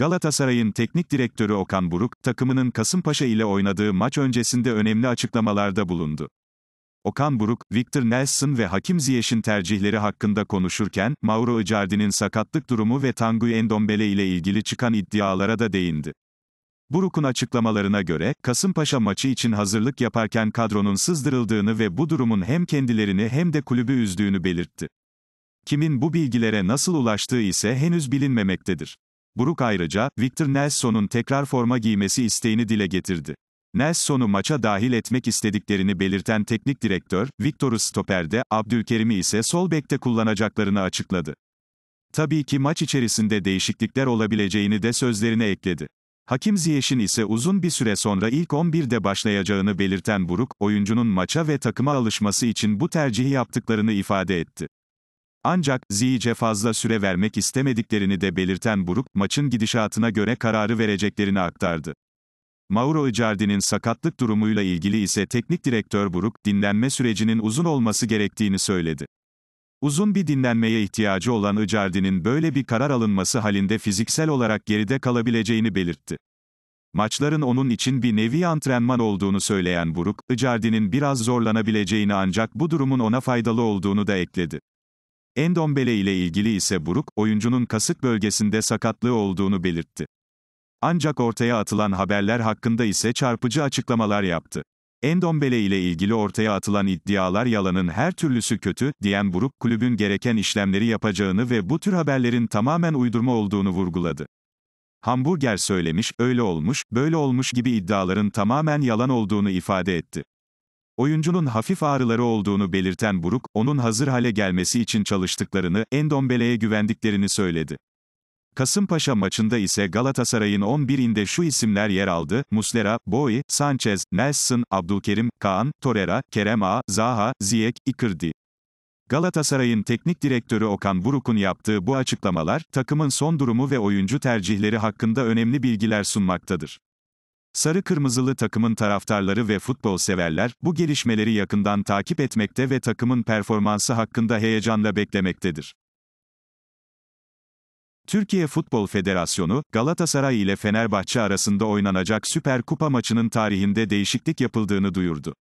Galatasaray'ın teknik direktörü Okan Buruk, takımının Kasımpaşa ile oynadığı maç öncesinde önemli açıklamalarda bulundu. Okan Buruk, Victor Nelson ve Hakim Ziyech'in tercihleri hakkında konuşurken, Mauro Icardi'nin sakatlık durumu ve Tanguy Endombele ile ilgili çıkan iddialara da değindi. Buruk'un açıklamalarına göre, Kasımpaşa maçı için hazırlık yaparken kadronun sızdırıldığını ve bu durumun hem kendilerini hem de kulübü üzdüğünü belirtti. Kimin bu bilgilere nasıl ulaştığı ise henüz bilinmemektedir. Brook ayrıca, Victor Nelson'un tekrar forma giymesi isteğini dile getirdi. Nelson'u maça dahil etmek istediklerini belirten teknik direktör, Victor'u stoperde, Abdülkerim'i ise sol bekte kullanacaklarını açıkladı. Tabii ki maç içerisinde değişiklikler olabileceğini de sözlerine ekledi. Hakim Ziyeş'in ise uzun bir süre sonra ilk 11'de başlayacağını belirten Buruk, oyuncunun maça ve takıma alışması için bu tercihi yaptıklarını ifade etti. Ancak, Ziyic'e fazla süre vermek istemediklerini de belirten Buruk, maçın gidişatına göre kararı vereceklerini aktardı. Mauro Icardi'nin sakatlık durumuyla ilgili ise teknik direktör Buruk, dinlenme sürecinin uzun olması gerektiğini söyledi. Uzun bir dinlenmeye ihtiyacı olan Icardi'nin böyle bir karar alınması halinde fiziksel olarak geride kalabileceğini belirtti. Maçların onun için bir nevi antrenman olduğunu söyleyen Buruk, Icardi'nin biraz zorlanabileceğini ancak bu durumun ona faydalı olduğunu da ekledi. Endombele ile ilgili ise Buruk, oyuncunun kasık bölgesinde sakatlığı olduğunu belirtti. Ancak ortaya atılan haberler hakkında ise çarpıcı açıklamalar yaptı. Endombele ile ilgili ortaya atılan iddialar yalanın her türlüsü kötü, diyen Buruk kulübün gereken işlemleri yapacağını ve bu tür haberlerin tamamen uydurma olduğunu vurguladı. Hamburger söylemiş, öyle olmuş, böyle olmuş gibi iddiaların tamamen yalan olduğunu ifade etti. Oyuncunun hafif ağrıları olduğunu belirten Buruk, onun hazır hale gelmesi için çalıştıklarını, Endombele'ye güvendiklerini söyledi. Kasımpaşa maçında ise Galatasaray'ın 11'inde şu isimler yer aldı, Muslera, Boy, Sanchez, Nelson, Abdülkerim, Kaan, Torera, Kerem A, Zaha, Ziyek, Icardi. Galatasaray'ın teknik direktörü Okan Buruk'un yaptığı bu açıklamalar, takımın son durumu ve oyuncu tercihleri hakkında önemli bilgiler sunmaktadır. Sarı kırmızılı takımın taraftarları ve futbol severler bu gelişmeleri yakından takip etmekte ve takımın performansı hakkında heyecanla beklemektedir. Türkiye Futbol Federasyonu, Galatasaray ile Fenerbahçe arasında oynanacak Süper Kupa maçının tarihinde değişiklik yapıldığını duyurdu.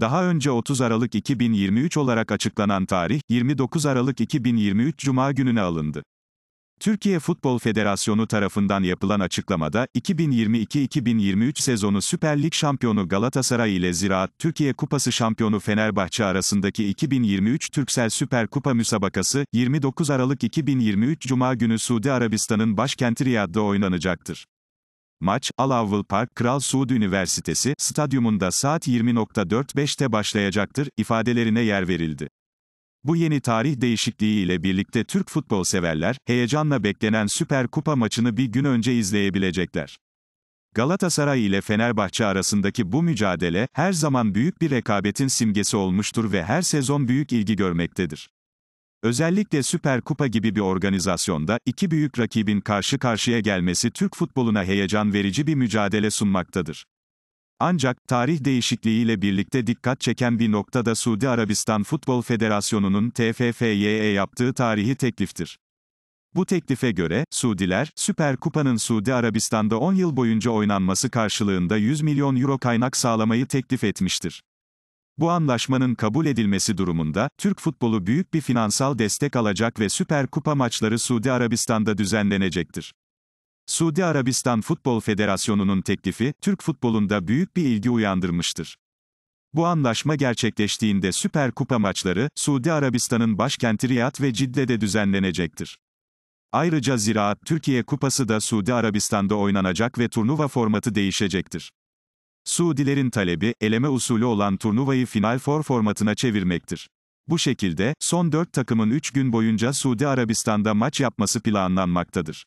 Daha önce 30 Aralık 2023 olarak açıklanan tarih, 29 Aralık 2023 Cuma gününe alındı. Türkiye Futbol Federasyonu tarafından yapılan açıklamada, 2022-2023 sezonu Süper Lig şampiyonu Galatasaray ile Ziraat Türkiye Kupası şampiyonu Fenerbahçe arasındaki 2023 Türksel Süper Kupa müsabakası, 29 Aralık 2023 Cuma günü Suudi Arabistan'ın başkenti Riyad'da oynanacaktır. Maç, Al Avval Park, Kral Suud Üniversitesi, stadyumunda saat 20.45'te başlayacaktır, ifadelerine yer verildi. Bu yeni tarih değişikliği ile birlikte Türk futbol severler, heyecanla beklenen Süper Kupa maçını bir gün önce izleyebilecekler. Galatasaray ile Fenerbahçe arasındaki bu mücadele, her zaman büyük bir rekabetin simgesi olmuştur ve her sezon büyük ilgi görmektedir. Özellikle Süper Kupa gibi bir organizasyonda, iki büyük rakibin karşı karşıya gelmesi Türk futboluna heyecan verici bir mücadele sunmaktadır. Ancak, tarih değişikliğiyle birlikte dikkat çeken bir noktada Suudi Arabistan Futbol Federasyonu'nun (TFFYE) yaptığı tarihi tekliftir. Bu teklife göre, Suudiler, Süper Kupa'nın Suudi Arabistan'da 10 yıl boyunca oynanması karşılığında 100 milyon euro kaynak sağlamayı teklif etmiştir. Bu anlaşmanın kabul edilmesi durumunda, Türk futbolu büyük bir finansal destek alacak ve Süper Kupa maçları Suudi Arabistan'da düzenlenecektir. Suudi Arabistan Futbol Federasyonu'nun teklifi, Türk futbolunda büyük bir ilgi uyandırmıştır. Bu anlaşma gerçekleştiğinde Süper Kupa maçları, Suudi Arabistan'ın başkenti Riyad ve Cidde'de düzenlenecektir. Ayrıca Ziraat Türkiye Kupası da Suudi Arabistan'da oynanacak ve turnuva formatı değişecektir. Suudilerin talebi, eleme usulü olan turnuvayı Final Four formatına çevirmektir. Bu şekilde, son 4 takımın 3 gün boyunca Suudi Arabistan'da maç yapması planlanmaktadır.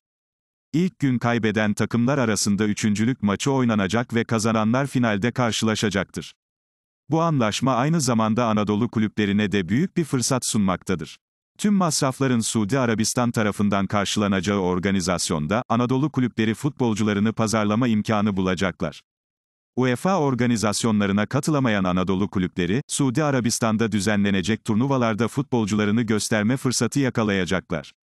İlk gün kaybeden takımlar arasında üçüncülük maçı oynanacak ve kazananlar finalde karşılaşacaktır. Bu anlaşma aynı zamanda Anadolu kulüplerine de büyük bir fırsat sunmaktadır. Tüm masrafların Suudi Arabistan tarafından karşılanacağı organizasyonda Anadolu kulüpleri futbolcularını pazarlama imkanı bulacaklar. UEFA organizasyonlarına katılamayan Anadolu kulüpleri, Suudi Arabistan'da düzenlenecek turnuvalarda futbolcularını gösterme fırsatı yakalayacaklar.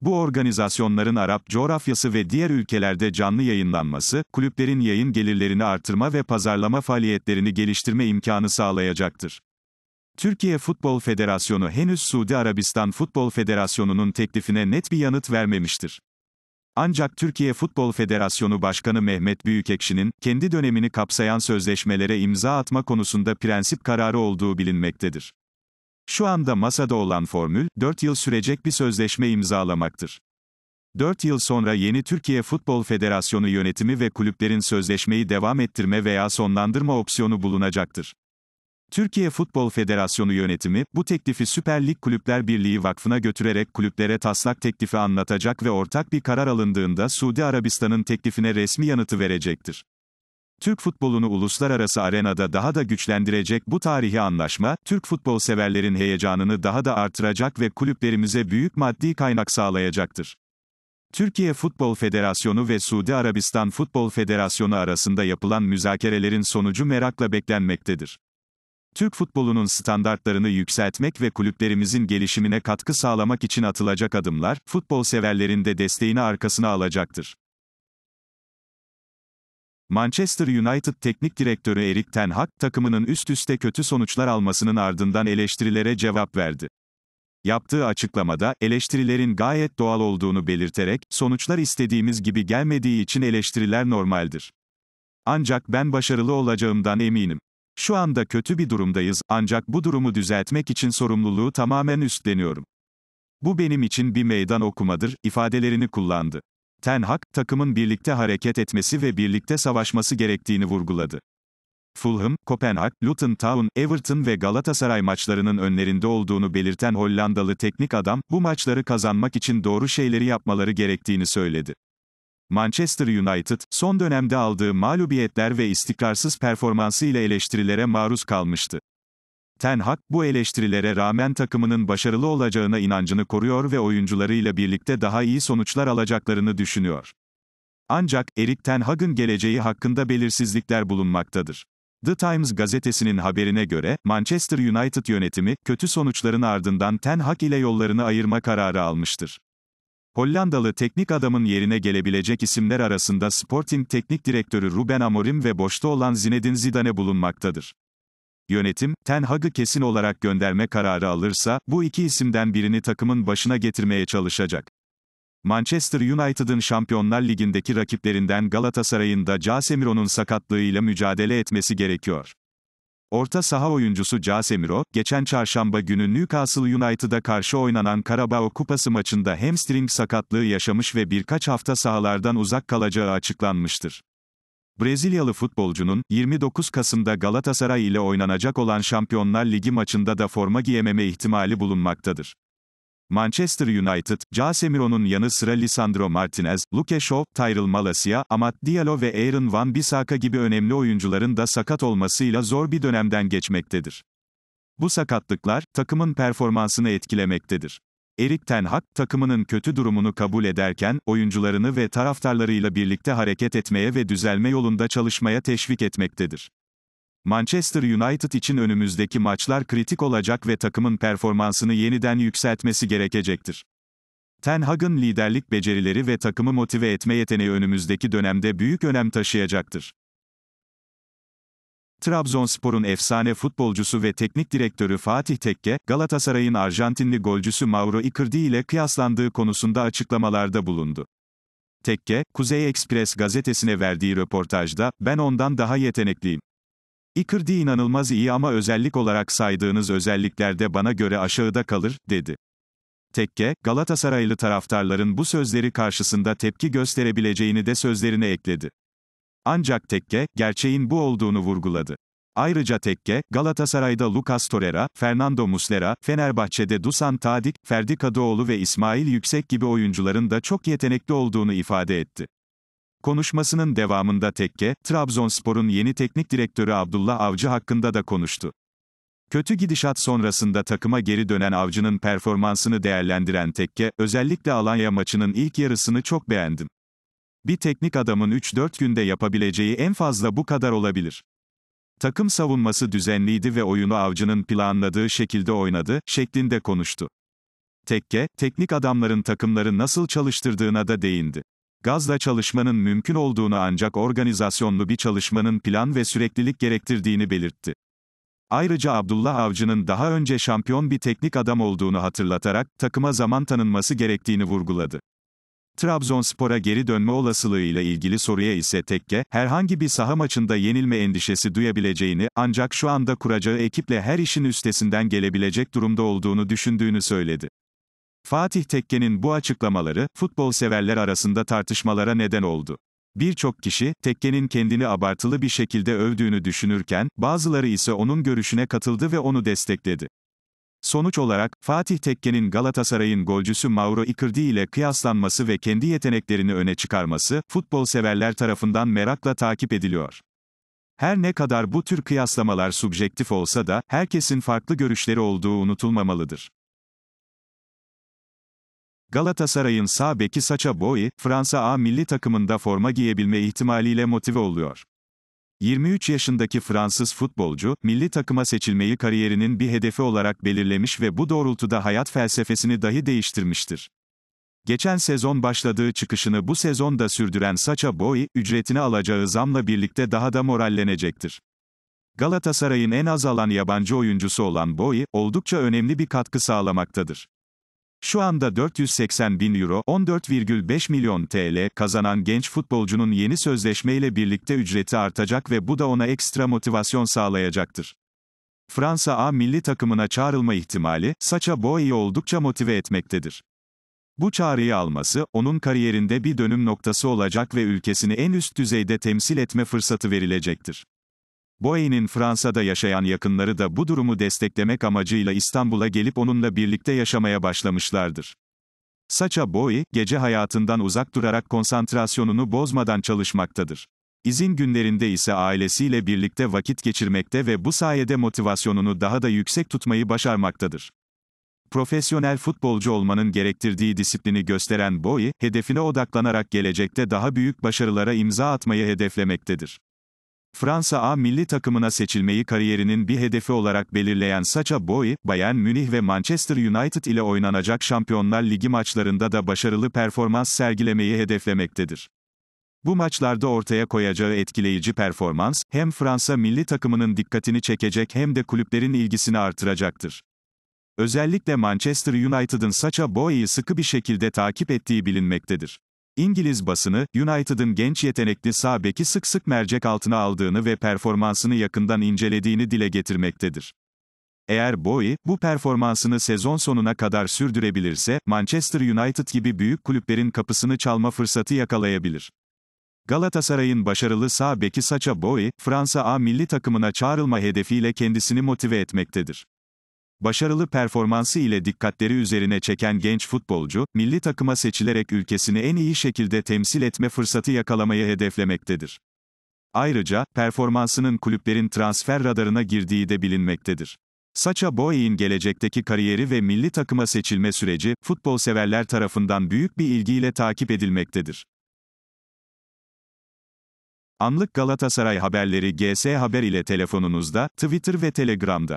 Bu organizasyonların Arap coğrafyası ve diğer ülkelerde canlı yayınlanması, kulüplerin yayın gelirlerini artırma ve pazarlama faaliyetlerini geliştirme imkanı sağlayacaktır. Türkiye Futbol Federasyonu henüz Suudi Arabistan Futbol Federasyonu'nun teklifine net bir yanıt vermemiştir. Ancak Türkiye Futbol Federasyonu Başkanı Mehmet Büyükekşi'nin, kendi dönemini kapsayan sözleşmelere imza atma konusunda prensip kararı olduğu bilinmektedir. Şu anda masada olan formül, 4 yıl sürecek bir sözleşme imzalamaktır. 4 yıl sonra yeni Türkiye Futbol Federasyonu yönetimi ve kulüplerin sözleşmeyi devam ettirme veya sonlandırma opsiyonu bulunacaktır. Türkiye Futbol Federasyonu yönetimi, bu teklifi Süper Lig Kulüpler Birliği Vakfı'na götürerek kulüplere taslak teklifi anlatacak ve ortak bir karar alındığında Suudi Arabistan'ın teklifine resmi yanıtı verecektir. Türk futbolunu uluslararası arenada daha da güçlendirecek bu tarihi anlaşma, Türk futbol severlerin heyecanını daha da artıracak ve kulüplerimize büyük maddi kaynak sağlayacaktır. Türkiye Futbol Federasyonu ve Suudi Arabistan Futbol Federasyonu arasında yapılan müzakerelerin sonucu merakla beklenmektedir. Türk futbolunun standartlarını yükseltmek ve kulüplerimizin gelişimine katkı sağlamak için atılacak adımlar, futbol severlerin de desteğini arkasına alacaktır. Manchester United teknik direktörü Erik Ten Hag, takımının üst üste kötü sonuçlar almasının ardından eleştirilere cevap verdi. Yaptığı açıklamada, eleştirilerin gayet doğal olduğunu belirterek, sonuçlar istediğimiz gibi gelmediği için eleştiriler normaldir. Ancak ben başarılı olacağımdan eminim. Şu anda kötü bir durumdayız, ancak bu durumu düzeltmek için sorumluluğu tamamen üstleniyorum. Bu benim için bir meydan okumadır, ifadelerini kullandı. Ten Hag, takımın birlikte hareket etmesi ve birlikte savaşması gerektiğini vurguladı. Fulham, Kopenhag, Luton Town, Everton ve Galatasaray maçlarının önlerinde olduğunu belirten Hollandalı teknik adam, bu maçları kazanmak için doğru şeyleri yapmaları gerektiğini söyledi. Manchester United, son dönemde aldığı mağlubiyetler ve istikrarsız performansı ile eleştirilere maruz kalmıştı. Ten Hag, bu eleştirilere rağmen takımının başarılı olacağına inancını koruyor ve oyuncularıyla birlikte daha iyi sonuçlar alacaklarını düşünüyor. Ancak, Erik Ten Hag'ın geleceği hakkında belirsizlikler bulunmaktadır. The Times gazetesinin haberine göre, Manchester United yönetimi, kötü sonuçların ardından Ten Hag ile yollarını ayırma kararı almıştır. Hollandalı teknik adamın yerine gelebilecek isimler arasında Sporting Teknik Direktörü Ruben Amorim ve boşta olan Zinedine Zidane bulunmaktadır. Yönetim, Ten Hag'ı kesin olarak gönderme kararı alırsa, bu iki isimden birini takımın başına getirmeye çalışacak. Manchester United'ın Şampiyonlar Ligi'ndeki rakiplerinden Galatasaray'ın da Casemiro'nun sakatlığıyla mücadele etmesi gerekiyor. Orta saha oyuncusu Casemiro, geçen çarşamba günü Newcastle United'a karşı oynanan Karabağ Kupası maçında hamstring sakatlığı yaşamış ve birkaç hafta sahalardan uzak kalacağı açıklanmıştır. Brezilyalı futbolcunun, 29 Kasım'da Galatasaray ile oynanacak olan Şampiyonlar Ligi maçında da forma giyememe ihtimali bulunmaktadır. Manchester United, Casemiro'nun yanı sıra Lisandro Martinez, Luke Shaw, Tyrell Malasia, Amat Diallo ve Aaron Van Bissaka gibi önemli oyuncuların da sakat olmasıyla zor bir dönemden geçmektedir. Bu sakatlıklar, takımın performansını etkilemektedir. Erik Ten Hag, takımının kötü durumunu kabul ederken, oyuncularını ve taraftarlarıyla birlikte hareket etmeye ve düzelme yolunda çalışmaya teşvik etmektedir. Manchester United için önümüzdeki maçlar kritik olacak ve takımın performansını yeniden yükseltmesi gerekecektir. Ten Hag'ın liderlik becerileri ve takımı motive etme yeteneği önümüzdeki dönemde büyük önem taşıyacaktır. Trabzonspor'un efsane futbolcusu ve teknik direktörü Fatih Tekke, Galatasaray'ın Arjantinli golcüsü Mauro Icardi ile kıyaslandığı konusunda açıklamalarda bulundu. Tekke, Kuzey Express gazetesine verdiği röportajda, ben ondan daha yetenekliyim. Icardi inanılmaz iyi ama özellik olarak saydığınız özelliklerde bana göre aşağıda kalır, dedi. Tekke, Galatasaraylı taraftarların bu sözleri karşısında tepki gösterebileceğini de sözlerine ekledi. Ancak Tekke, gerçeğin bu olduğunu vurguladı. Ayrıca Tekke, Galatasaray'da Lucas Torreira, Fernando Muslera, Fenerbahçe'de Dusan Tadic, Ferdi Kadıoğlu ve İsmail Yüksek gibi oyuncuların da çok yetenekli olduğunu ifade etti. Konuşmasının devamında Tekke, Trabzonspor'un yeni teknik direktörü Abdullah Avcı hakkında da konuştu. Kötü gidişat sonrasında takıma geri dönen Avcı'nın performansını değerlendiren Tekke, özellikle Alanya maçının ilk yarısını çok beğendim. Bir teknik adamın 3-4 günde yapabileceği en fazla bu kadar olabilir. Takım savunması düzenliydi ve oyunu avcının planladığı şekilde oynadı, şeklinde konuştu. Tekke, teknik adamların takımları nasıl çalıştırdığına da değindi. Gazla çalışmanın mümkün olduğunu ancak organizasyonlu bir çalışmanın plan ve süreklilik gerektirdiğini belirtti. Ayrıca Abdullah Avcı'nın daha önce şampiyon bir teknik adam olduğunu hatırlatarak takıma zaman tanınması gerektiğini vurguladı. Trabzonspor'a geri dönme olasılığıyla ilgili soruya ise Tekke, herhangi bir saha maçında yenilme endişesi duyabileceğini, ancak şu anda kuracağı ekiple her işin üstesinden gelebilecek durumda olduğunu düşündüğünü söyledi. Fatih Tekke'nin bu açıklamaları, futbol severler arasında tartışmalara neden oldu. Birçok kişi, Tekke'nin kendini abartılı bir şekilde övdüğünü düşünürken, bazıları ise onun görüşüne katıldı ve onu destekledi. Sonuç olarak, Fatih Tekke'nin Galatasaray'ın golcüsü Mauro Icardi ile kıyaslanması ve kendi yeteneklerini öne çıkarması, futbol severler tarafından merakla takip ediliyor. Her ne kadar bu tür kıyaslamalar subjektif olsa da, herkesin farklı görüşleri olduğu unutulmamalıdır. Galatasaray'ın sağ beki Sacha Boey, Fransa A milli takımında forma giyebilme ihtimaliyle motive oluyor. 23 yaşındaki Fransız futbolcu, milli takıma seçilmeyi kariyerinin bir hedefi olarak belirlemiş ve bu doğrultuda hayat felsefesini dahi değiştirmiştir. Geçen sezon başladığı çıkışını bu sezonda sürdüren Saça Boy, ücretini alacağı zamla birlikte daha da morallenecektir. Galatasaray'ın en az alan yabancı oyuncusu olan Boy, oldukça önemli bir katkı sağlamaktadır. Şu anda 480 bin euro 14,5 milyon TL kazanan genç futbolcunun yeni sözleşmeyle birlikte ücreti artacak ve bu da ona ekstra motivasyon sağlayacaktır. Fransa A milli takımına çağrılma ihtimali, Saça Boy'u oldukça motive etmektedir. Bu çağrıyı alması, onun kariyerinde bir dönüm noktası olacak ve ülkesini en üst düzeyde temsil etme fırsatı verilecektir. Boeing'in Fransa'da yaşayan yakınları da bu durumu desteklemek amacıyla İstanbul'a gelip onunla birlikte yaşamaya başlamışlardır. Saça Bowie, gece hayatından uzak durarak konsantrasyonunu bozmadan çalışmaktadır. İzin günlerinde ise ailesiyle birlikte vakit geçirmekte ve bu sayede motivasyonunu daha da yüksek tutmayı başarmaktadır. Profesyonel futbolcu olmanın gerektirdiği disiplini gösteren Bowie, hedefine odaklanarak gelecekte daha büyük başarılara imza atmayı hedeflemektedir. Fransa A milli takımına seçilmeyi kariyerinin bir hedefi olarak belirleyen Sacha Boy, Bayern Münih ve Manchester United ile oynanacak Şampiyonlar Ligi maçlarında da başarılı performans sergilemeyi hedeflemektedir. Bu maçlarda ortaya koyacağı etkileyici performans, hem Fransa milli takımının dikkatini çekecek hem de kulüplerin ilgisini artıracaktır. Özellikle Manchester United'ın Sacha Boey'i sıkı bir şekilde takip ettiği bilinmektedir. İngiliz basını, United'ın genç yetenekli sağ beki sık sık mercek altına aldığını ve performansını yakından incelediğini dile getirmektedir. Eğer Bowie, bu performansını sezon sonuna kadar sürdürebilirse, Manchester United gibi büyük kulüplerin kapısını çalma fırsatı yakalayabilir. Galatasaray'ın başarılı sağ beki Sacha Boey, Fransa A milli takımına çağrılma hedefiyle kendisini motive etmektedir. Başarılı performansı ile dikkatleri üzerine çeken genç futbolcu, milli takıma seçilerek ülkesini en iyi şekilde temsil etme fırsatı yakalamayı hedeflemektedir. Ayrıca, performansının kulüplerin transfer radarına girdiği de bilinmektedir. Sacha Boey'in gelecekteki kariyeri ve milli takıma seçilme süreci, futbol severler tarafından büyük bir ilgiyle takip edilmektedir. Anlık Galatasaray haberleri GS Haber ile telefonunuzda, Twitter ve Telegram'da.